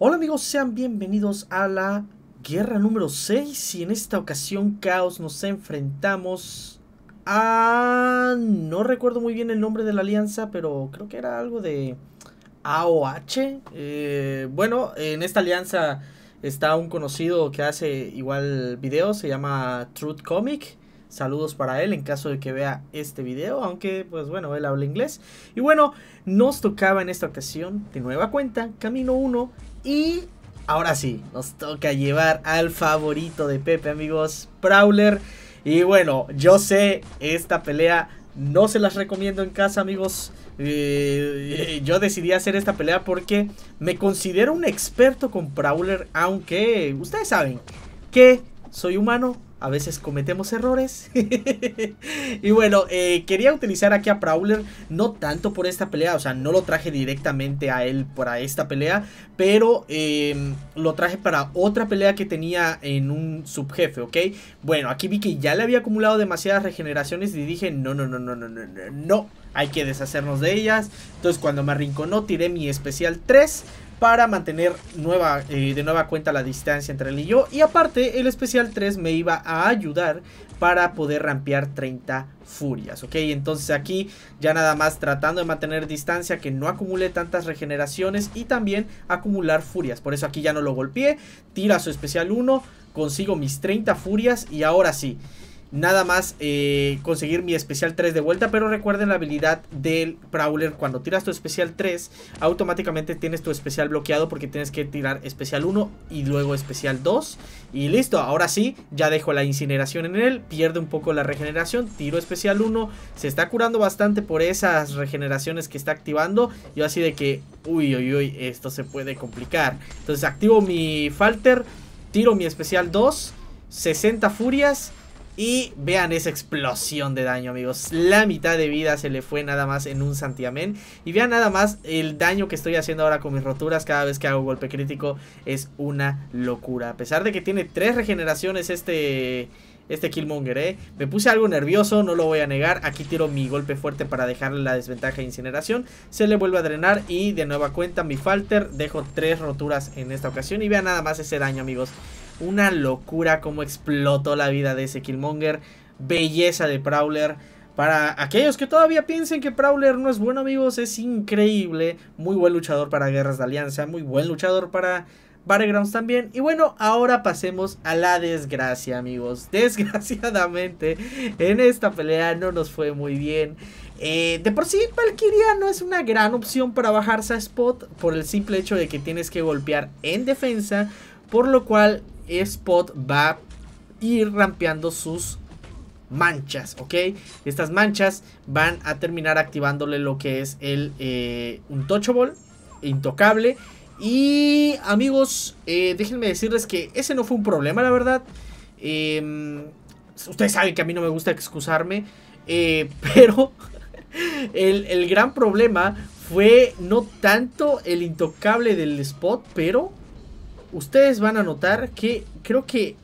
Hola amigos, sean bienvenidos a la guerra número 6 y en esta ocasión Caos nos enfrentamos a... no recuerdo muy bien el nombre de la alianza, pero creo que era algo de AOH. Eh, bueno, en esta alianza está un conocido que hace igual videos, se llama Truth Comic. Saludos para él en caso de que vea este video, aunque pues bueno, él habla inglés. Y bueno, nos tocaba en esta ocasión, de nueva cuenta, Camino 1 y ahora sí, nos toca llevar al favorito de Pepe, amigos, Prowler. Y bueno, yo sé, esta pelea no se las recomiendo en casa, amigos. Eh, yo decidí hacer esta pelea porque me considero un experto con Prowler, aunque ustedes saben que soy humano, a veces cometemos errores. y bueno, eh, quería utilizar aquí a Prowler, no tanto por esta pelea, o sea, no lo traje directamente a él para esta pelea, pero em, lo traje para otra pelea que tenía en un subjefe, ¿ok? Bueno, aquí vi que ya le había acumulado demasiadas regeneraciones y dije, no, no, no, no, no, no, no, no, hay que deshacernos de ellas. Entonces cuando me arrinconó tiré mi especial 3, para mantener nueva, eh, de nueva cuenta la distancia entre él y yo. Y aparte, el especial 3 me iba a ayudar para poder rampear 30 furias, ¿ok? Entonces aquí ya nada más tratando de mantener distancia, que no acumule tantas regeneraciones y también acumular furias. Por eso aquí ya no lo golpeé, tira su especial 1, consigo mis 30 furias y ahora sí nada más eh, conseguir mi especial 3 de vuelta, pero recuerden la habilidad del Prowler, cuando tiras tu especial 3, automáticamente tienes tu especial bloqueado porque tienes que tirar especial 1 y luego especial 2 y listo, ahora sí, ya dejo la incineración en él, pierde un poco la regeneración, tiro especial 1, se está curando bastante por esas regeneraciones que está activando, yo así de que, uy, uy, uy, esto se puede complicar, entonces activo mi falter, tiro mi especial 2, 60 furias y vean esa explosión de daño, amigos. La mitad de vida se le fue nada más en un santiamén. Y vean nada más el daño que estoy haciendo ahora con mis roturas cada vez que hago golpe crítico. Es una locura. A pesar de que tiene tres regeneraciones este... Este Killmonger, ¿eh? Me puse algo nervioso, no lo voy a negar. Aquí tiro mi golpe fuerte para dejarle la desventaja de incineración. Se le vuelve a drenar y de nueva cuenta mi falter. Dejo tres roturas en esta ocasión. Y vean nada más ese daño, amigos. Una locura cómo explotó la vida de ese Killmonger. Belleza de Prowler. Para aquellos que todavía piensen que Prowler no es bueno, amigos, es increíble. Muy buen luchador para guerras de alianza. Muy buen luchador para Battlegrounds también. Y bueno, ahora pasemos a la desgracia, amigos. Desgraciadamente, en esta pelea no nos fue muy bien. Eh, de por sí, Valkyria no es una gran opción para bajarse a spot por el simple hecho de que tienes que golpear en defensa, por lo cual Spot va a ir rampeando sus manchas, ¿ok? Estas manchas van a terminar activándole lo que es el eh, untouchable, intocable. Y amigos, eh, déjenme decirles que ese no fue un problema, la verdad. Em, ustedes saben que a mí no me gusta excusarme, eh, pero el gran problema fue no tanto el intocable del spot, pero ustedes van a notar que creo que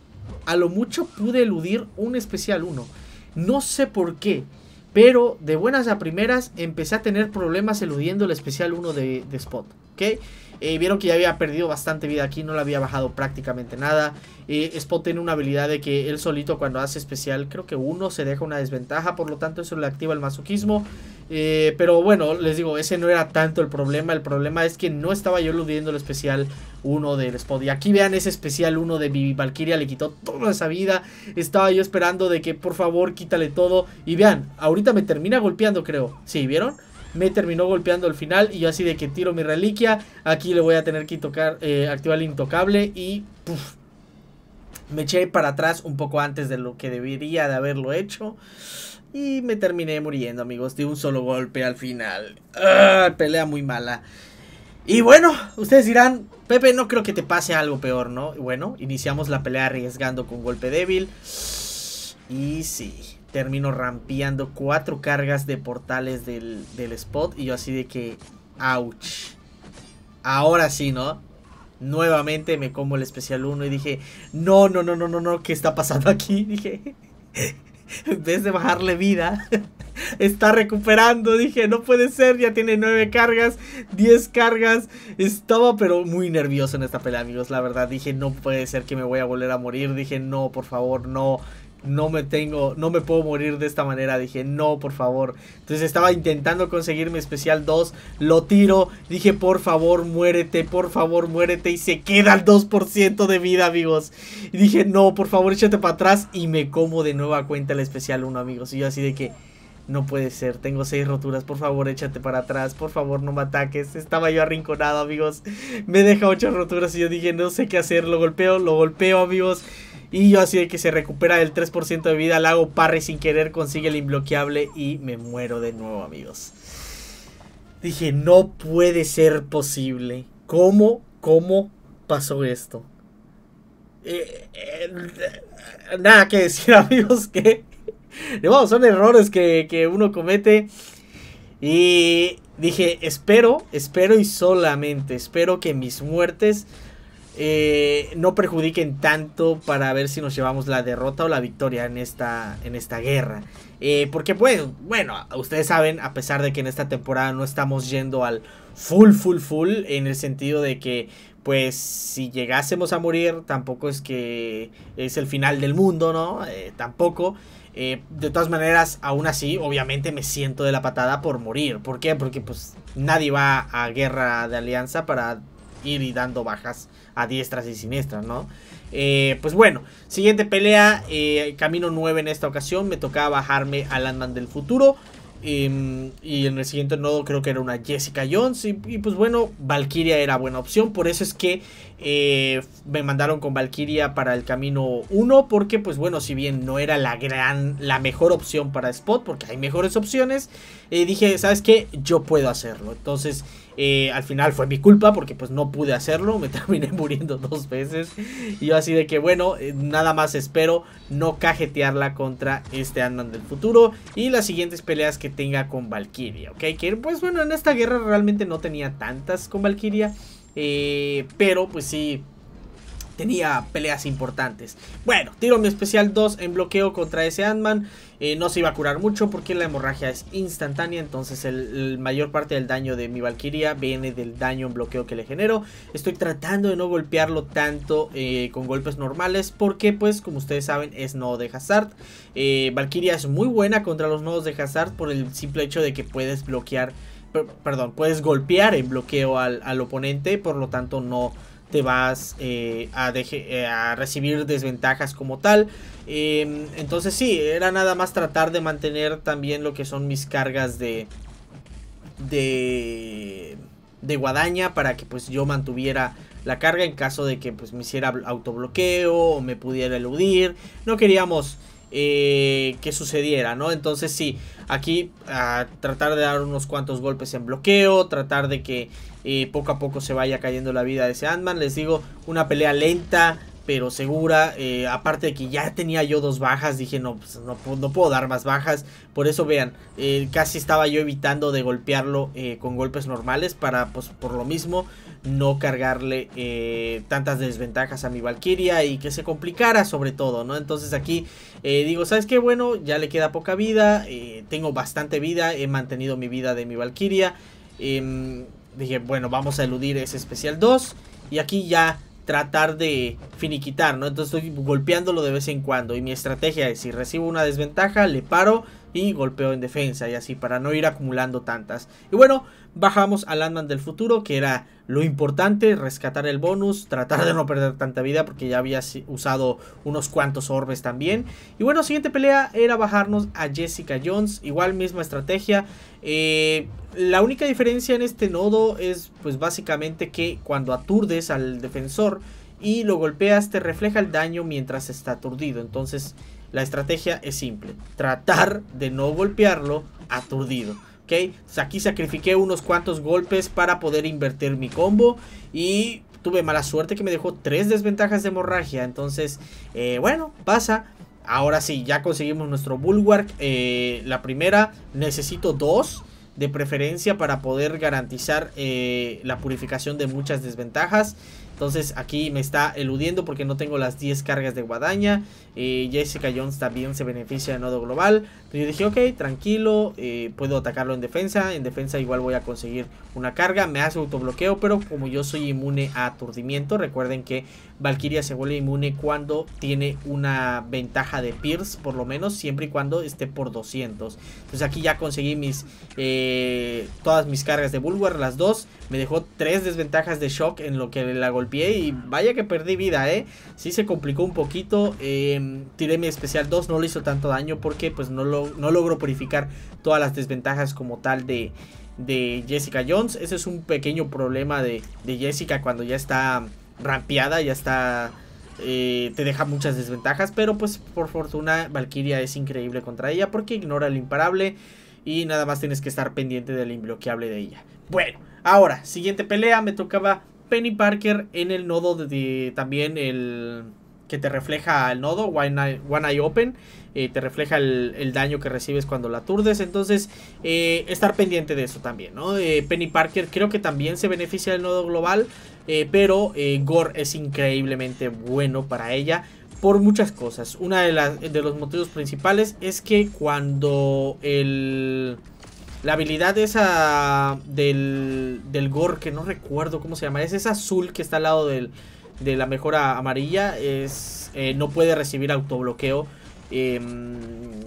a lo mucho pude eludir un especial 1. No sé por qué, pero de buenas a primeras empecé a tener problemas eludiendo el especial 1 de, de Spot. ¿ok? Eh, vieron que ya había perdido bastante vida aquí, no le había bajado prácticamente nada. Eh, Spot tiene una habilidad de que él solito cuando hace especial, creo que uno se deja una desventaja, por lo tanto eso le activa el masoquismo. Eh, pero bueno, les digo, ese no era tanto el problema, el problema es que no estaba yo eludiendo el especial 1 del Spot. Y aquí vean ese especial uno de Vivi Valkyria, le quitó toda esa vida, estaba yo esperando de que por favor quítale todo. Y vean, ahorita me termina golpeando creo, ¿sí vieron? me terminó golpeando al final y yo así de que tiro mi reliquia, aquí le voy a tener que tocar, eh, activar el intocable y me eché para atrás un poco antes de lo que debería de haberlo hecho. Y me terminé muriendo, amigos, de un solo golpe al final. Ah, pelea muy mala. Y bueno, ustedes dirán, Pepe, no creo que te pase algo peor, ¿no? Bueno, iniciamos la pelea arriesgando con golpe débil. Y sí, termino rampeando cuatro cargas de portales del, spot y yo así de que, ouch. Ahora sí, ¿no? Nuevamente me como el especial 1 y dije, no, no, no, no, no, no, ¿qué está pasando aquí? Dije, en vez de bajarle vida, está recuperando. Dije, no puede ser, ya tiene nueve cargas, Diez cargas. Estaba pero muy nervioso en esta pelea, amigos, la verdad. Dije, no puede ser que me voy a volver a morir. Dije, no, por favor, no no me tengo, no me puedo morir de esta manera. Dije, no, por favor. Entonces estaba intentando conseguir mi especial 2, lo tiro, dije, por favor, muérete, por favor, muérete. Y se queda el 2% de vida, amigos. Y dije, no, por favor, échate para atrás. Y me como de nueva cuenta el especial 1, amigos. Y yo así de que... No puede ser, tengo seis roturas, por favor échate para atrás, por favor no me ataques. Estaba yo arrinconado, amigos. Me deja ocho roturas y yo dije, no sé qué hacer, lo golpeo, lo golpeo, amigos. Y yo así de que se recupera el 3% de vida, la hago parry sin querer, consigue el imbloqueable y me muero de nuevo, amigos. Dije, no puede ser posible. ¿Cómo, cómo pasó esto? Eh, eh, nada que decir, amigos, que... son errores que, que uno comete. Y dije, espero, espero y solamente espero que mis muertes eh, no perjudiquen tanto para ver si nos llevamos la derrota o la victoria en esta, en esta guerra. Eh, porque bueno, pues, bueno, ustedes saben, a pesar de que en esta temporada no estamos yendo al full, full, full, en el sentido de que pues si llegásemos a morir, tampoco es que es el final del mundo, ¿no? Eh, tampoco. de todas maneras, aún así, obviamente me siento de la patada por morir. ¿Por qué? Porque pues nadie va a guerra de alianza para ir y dando bajas a diestras y siniestras, ¿no? Eh, pues bueno, siguiente pelea, eh, camino 9 en esta ocasión, me tocaba bajarme a Landman del futuro. Em, y en el siguiente nodo creo que era una Jessica Jones. Y, pues bueno, Valkyria era buena opción. Por eso es que eh, me mandaron con Valkyria para el camino 1. Porque pues bueno, si bien no era la gran, la mejor opción para Spot. Porque hay mejores opciones. dije, ¿sabes qué? Yo puedo hacerlo. Entonces eh, al final fue mi culpa porque pues no pude hacerlo, me terminé muriendo dos veces. Y yo así de que bueno, eh, nada más espero no cajetearla contra este Andan del futuro y las siguientes peleas que tenga con Valkyria, ¿ok? Que pues bueno, en esta guerra realmente no tenía tantas con Valkyria, eh, pero pues sí tenía peleas importantes. Bueno, tiro mi especial 2 en bloqueo contra ese Ant-Man. Eh, no se iba a curar mucho porque la hemorragia es instantánea. Entonces el, mayor parte del daño de mi Valkyria viene del daño en bloqueo que le genero. Estoy tratando de no golpearlo tanto eh, con golpes normales. Porque pues como ustedes saben es nodo de Hazard. Eh, Valkyria es muy buena contra los nodos de Hazard por el simple hecho de que puedes bloquear. perdón, puedes golpear en bloqueo al, al oponente. Por lo tanto no te vas eh, eh, a, recibir desventajas como tal. Em, entonces sí, era nada más tratar de mantener también lo que son mis cargas de... de de guadaña para que pues yo mantuviera la carga en caso de que pues me hiciera autobloqueo o me pudiera eludir. No queríamos eh, que sucediera, ¿no? Entonces sí, aquí a tratar de dar unos cuantos golpes en bloqueo, tratar de que eh, poco a poco se vaya cayendo la vida de ese ant Les digo, una pelea lenta, pero segura. Eh, aparte de que ya tenía yo dos bajas, dije no, pues, no, puedo dar más bajas. Por eso vean, eh, casi estaba yo evitando de golpearlo eh, con golpes normales para pues por lo mismo no cargarle tantas desventajas a mi Valkyria y que se complicara sobre todo, ¿no? Entonces aquí digo, ¿sabes qué? Bueno, ya le queda poca vida, tengo bastante vida, he mantenido mi vida de mi Valkyria. Em, dije, bueno, vamos a eludir ese especial 2. Y aquí ya tratar de finiquitar, ¿no? Entonces estoy golpeándolo de vez en cuando. Y mi estrategia es, si recibo una desventaja, le paro y golpeo en defensa y así para no ir acumulando tantas. Y bueno, bajamos a Landman del futuro que era lo importante, rescatar el bonus, tratar de no perder tanta vida porque ya había usado unos cuantos orbes también. Y bueno, siguiente pelea era bajarnos a Jessica Jones, igual misma estrategia. Eh, la única diferencia en este nodo es pues básicamente que cuando aturdes al defensor y lo golpeas te refleja el daño mientras está aturdido. Entonces la estrategia es simple, tratar de no golpearlo aturdido. ¿Ok? aquí sacrifiqué unos cuantos golpes para poder invertir mi combo y tuve mala suerte que me dejó tres desventajas de hemorragia. Entonces, eh, bueno, pasa. Ahora sí, ya conseguimos nuestro Bulwark. Eh, la primera, necesito dos de preferencia para poder garantizar eh, la purificación de muchas desventajas. Entonces aquí me está eludiendo porque no tengo las 10 cargas de guadaña. Eh, Jessica Jones también se beneficia de nodo global. Entonces yo dije, ok, tranquilo, eh, puedo atacarlo en defensa. En defensa igual voy a conseguir una carga. Me hace autobloqueo, pero como yo soy inmune a aturdimiento, recuerden que Valkyria se vuelve inmune cuando tiene una ventaja de Pierce, por lo menos, siempre y cuando esté por 200. Entonces pues aquí ya conseguí mis eh, todas mis cargas de Bulwark, las dos. Me dejó tres desventajas de Shock en lo que la golpeé y vaya que perdí vida, ¿eh? Sí se complicó un poquito. Em, tiré mi especial 2, no le hizo tanto daño porque pues no, lo, no logró purificar todas las desventajas como tal de de Jessica Jones. Ese es un pequeño problema de, de, Jessica cuando ya está rampeada, ya está... Eh, te deja muchas desventajas, pero pues por fortuna Valkyria es increíble contra ella porque ignora el imparable y nada más tienes que estar pendiente del imbloqueable de ella. Bueno, ahora, siguiente pelea, me tocaba Penny Parker en el nodo de, también el que te refleja el nodo, One Eye, Open, eh, te refleja el, daño que recibes cuando la aturdes entonces eh, estar pendiente de eso también, ¿no? Penny Parker creo que también se beneficia del nodo global, eh, pero eh, Gore es increíblemente bueno para ella por muchas cosas. Una de, de los motivos principales es que cuando el... La habilidad esa del, del Gore, que no recuerdo cómo se llama, es esa azul que está al lado de la mejora amarilla, es eh, no puede recibir autobloqueo. Em,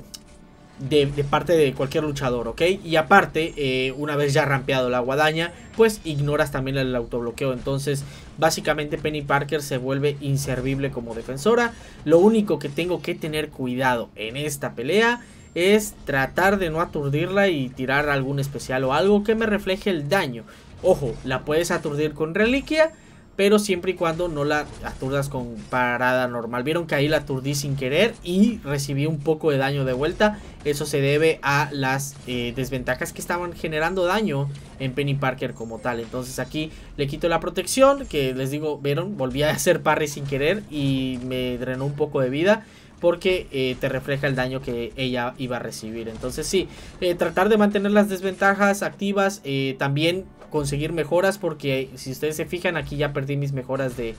de, parte de cualquier luchador, ¿ok? Y aparte, eh, una vez ya rampeado la guadaña, pues ignoras también el autobloqueo. Entonces, básicamente Penny Parker se vuelve inservible como defensora. Lo único que tengo que tener cuidado en esta pelea es tratar de no aturdirla y tirar algún especial o algo que me refleje el daño. Ojo, la puedes aturdir con reliquia pero siempre y cuando no la aturdas con parada normal. Vieron que ahí la aturdí sin querer y recibí un poco de daño de vuelta. Eso se debe a las eh, desventajas que estaban generando daño en Penny Parker como tal. Entonces aquí le quito la protección, que les digo, vieron, volví a hacer parry sin querer y me drenó un poco de vida porque eh, te refleja el daño que ella iba a recibir. Entonces sí, eh, tratar de mantener las desventajas activas, también conseguir mejoras porque si ustedes se fijan aquí ya perdí mis mejoras de,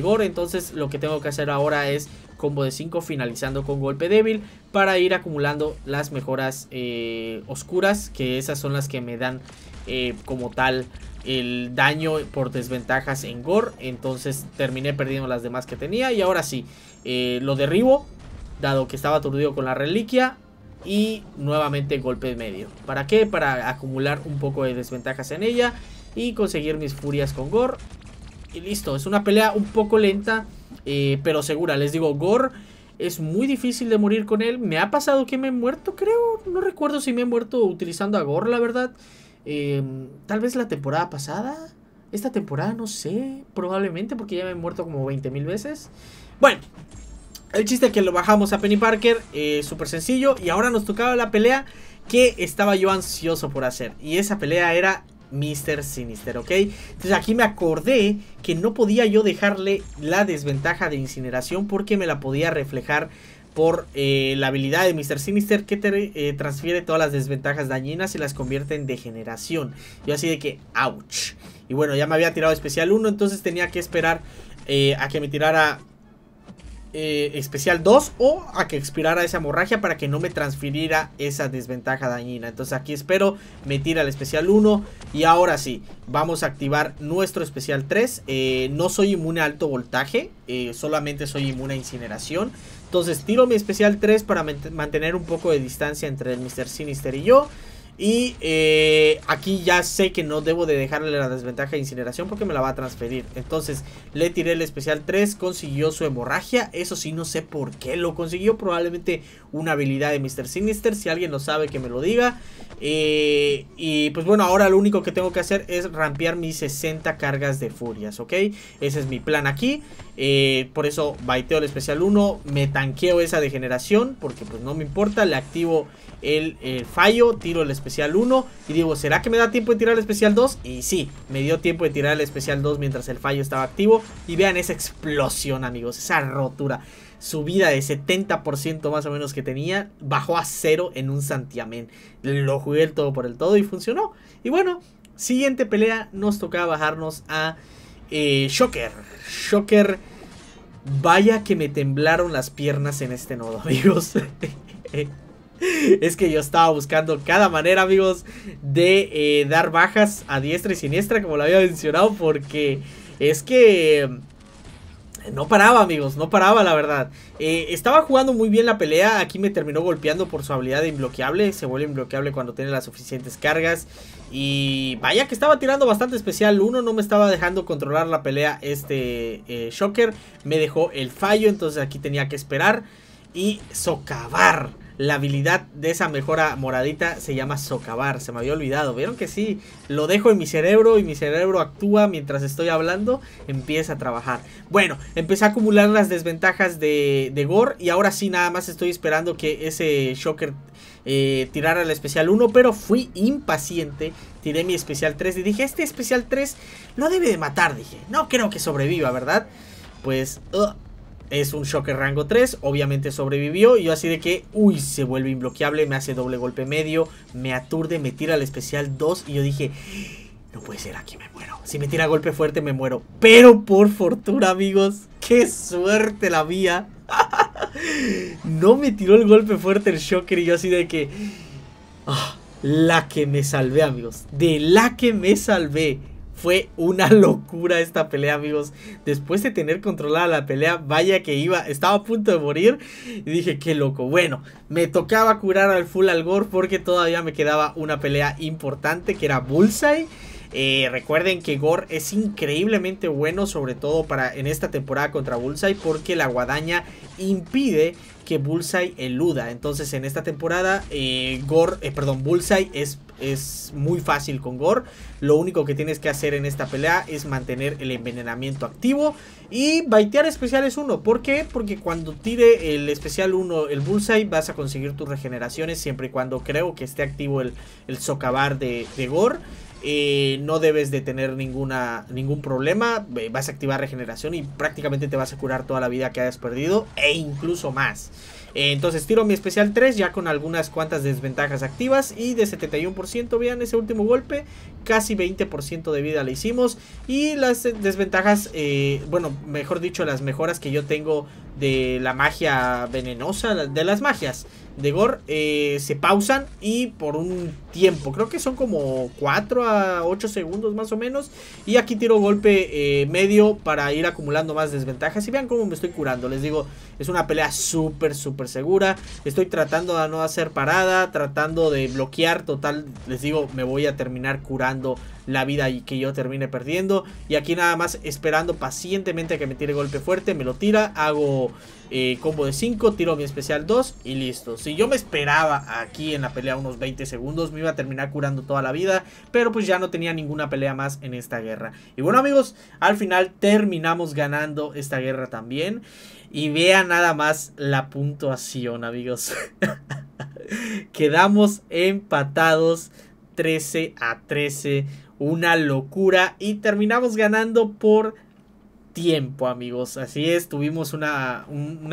gore entonces lo que tengo que hacer ahora es combo de 5 finalizando con golpe débil para ir acumulando las mejoras eh, oscuras que esas son las que me dan eh, como tal el daño por desventajas en gore entonces terminé perdiendo las demás que tenía y ahora sí eh, lo derribo dado que estaba aturdido con la reliquia y nuevamente golpe medio. ¿Para qué? Para acumular un poco de desventajas en ella y conseguir mis furias con Gore. Y listo, es una pelea un poco lenta, eh, pero segura. Les digo, Gore es muy difícil de morir con él. Me ha pasado que me he muerto, creo. No recuerdo si me he muerto utilizando a Gore, la verdad. Em, tal vez la temporada pasada. Esta temporada, no sé. Probablemente porque ya me he muerto como 20.000 veces. Bueno, el chiste es que lo bajamos a Penny Parker, eh, súper sencillo. Y ahora nos tocaba la pelea que estaba yo ansioso por hacer. Y esa pelea era Mr. Sinister, ¿ok? Entonces aquí me acordé que no podía yo dejarle la desventaja de incineración porque me la podía reflejar por eh, la habilidad de Mr. Sinister que te eh, transfiere todas las desventajas dañinas y las convierte en degeneración. Yo así de que, ouch. Y bueno, ya me había tirado especial 1, entonces tenía que esperar a que me tirara eh, especial 2 o a que expirara esa hemorragia para que no me transfiriera esa desventaja dañina. Entonces aquí espero me tira el especial 1 y ahora sí, vamos a activar nuestro especial 3. Eh, no soy inmune a alto voltaje, eh, solamente soy inmune a incineración. Entonces tiro mi especial 3 para mantener un poco de distancia entre el Mr. Sinister y yo. Y eh, aquí ya sé que no debo de dejarle la desventaja de incineración porque me la va a transferir. Entonces le tiré el especial 3, consiguió su hemorragia. Eso sí, no sé por qué lo consiguió. Probablemente una habilidad de Mr. Sinister. Si alguien lo sabe, que me lo diga. Eh, y pues bueno, ahora lo único que tengo que hacer es rampear mis 60 cargas de furias, ¿ok? Ese es mi plan aquí. Eh, por eso baiteo el especial 1, me tanqueo esa degeneración, porque pues no me importa, le activo el, fallo, tiro el especial 1 y digo, ¿será que me da tiempo de tirar el especial 2? Y sí, me dio tiempo de tirar el especial 2 mientras el fallo estaba activo y vean esa explosión amigos, esa rotura. Subida de 70% más o menos que tenía, bajó a cero en un santiamén. Lo jugué el todo por el todo y funcionó. Y bueno, siguiente pelea nos tocaba bajarnos a eh, Shocker. Shocker. Vaya que me temblaron las piernas en este nodo, amigos. es que yo estaba buscando cada manera, amigos, de eh, dar bajas a diestra y siniestra, como lo había mencionado, porque es que no paraba, amigos, no paraba, la verdad. Eh, estaba jugando muy bien la pelea, aquí me terminó golpeando por su habilidad de inbloqueable, se vuelve inbloqueable cuando tiene las suficientes cargas. Y vaya que estaba tirando bastante especial, uno no me estaba dejando controlar la pelea este eh, Shocker, me dejó el fallo, entonces aquí tenía que esperar y socavar la habilidad de esa mejora moradita se llama socavar. Se me había olvidado. ¿Vieron que sí? Lo dejo en mi cerebro y mi cerebro actúa mientras estoy hablando. Empieza a trabajar. Bueno, empecé a acumular las desventajas de, de Gore. Y ahora sí, nada más estoy esperando que ese Shocker eh, tirara el especial 1. Pero fui impaciente. Tiré mi especial 3 y dije, este especial 3 No debe de matar. Dije, no creo que sobreviva, ¿verdad? Pues... Es un Shocker rango 3, obviamente sobrevivió y yo así de que, uy, se vuelve Inbloqueable, me hace doble golpe medio, me aturde, me tira al especial 2 y yo dije, no puede ser, aquí me muero. Si me tira golpe fuerte me muero. Pero por fortuna, amigos, qué suerte la mía. no me tiró el golpe fuerte el Shocker y yo así de que... Ah, la que me salvé, amigos. De la que me salvé. Fue una locura esta pelea, amigos. Después de tener controlada la pelea, vaya que iba, estaba a punto de morir. Y dije, qué loco. Bueno, me tocaba curar al full Algor porque todavía me quedaba una pelea importante que era Bullseye. Eh, recuerden que Gore es increíblemente bueno, sobre todo para en esta temporada contra Bullseye, porque la guadaña impide que Bullseye eluda. Entonces en esta temporada, eh, eh, Bullseye es, es muy fácil con Gore. Lo único que tienes que hacer en esta pelea es mantener el envenenamiento activo. Y baitear especiales 1. ¿Por qué? Porque cuando tire el especial 1, el Bullseye, vas a conseguir tus regeneraciones siempre y cuando creo que esté activo el, el socavar de, de Gore no debes de tener ninguna, ningún problema, eh, vas a activar regeneración y prácticamente te vas a curar toda la vida que hayas perdido e incluso más. Eh, entonces tiro mi especial 3 ya con algunas cuantas desventajas activas y de 71%, vean ese último golpe, casi 20% de vida le hicimos y las desventajas, eh, bueno, mejor dicho, las mejoras que yo tengo de la magia venenosa, de las magias de Gore, eh, se pausan y por un tiempo, creo que son como 4 a 8 segundos más o menos. Y aquí tiro golpe eh, medio para ir acumulando más desventajas. Y vean cómo me estoy curando, les digo, es una pelea súper, súper segura. Estoy tratando de no hacer parada, tratando de bloquear. Total, les digo, me voy a terminar curando la vida y que yo termine perdiendo. Y aquí nada más esperando pacientemente a que me tire golpe fuerte, me lo tira, hago combo de 5, tiro bien especial 2 y listo. Si yo me esperaba aquí en la pelea unos 20 segundos, me iba a terminar curando toda la vida, pero pues ya no tenía ninguna pelea más en esta guerra. Y bueno amigos, al final terminamos ganando esta guerra también. Y vean nada más la puntuación amigos. Quedamos empatados 13 a 13 una locura y terminamos ganando por tiempo, amigos. Así es, tuvimos una,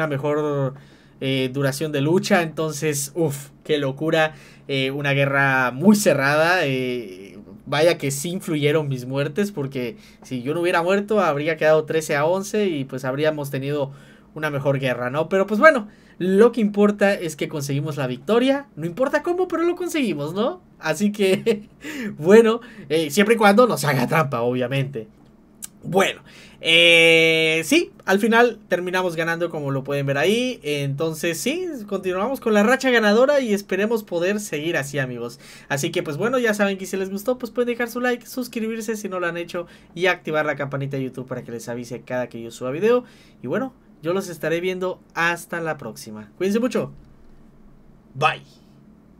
mejor eh, duración de lucha. Entonces, uff, qué locura. Eh, una guerra muy cerrada. Eh, vaya que sí influyeron mis muertes, porque si yo no hubiera muerto, habría quedado 13 a 11 y pues habríamos tenido una mejor guerra, ¿no? Pero pues bueno, lo que importa es que conseguimos la victoria. No importa cómo, pero lo conseguimos, ¿no? Así que, bueno, siempre y cuando nos haga trampa, obviamente. Bueno, eh, sí, al final terminamos ganando como lo pueden ver ahí. Entonces sí, continuamos con la racha ganadora y esperemos poder seguir así amigos. Así que pues bueno, ya saben que si les gustó pues pueden dejar su like, suscribirse si no lo han hecho y activar la campanita de YouTube para que les avise cada que yo suba video. Y bueno, yo los estaré viendo hasta la próxima. Cuídense mucho. Bye.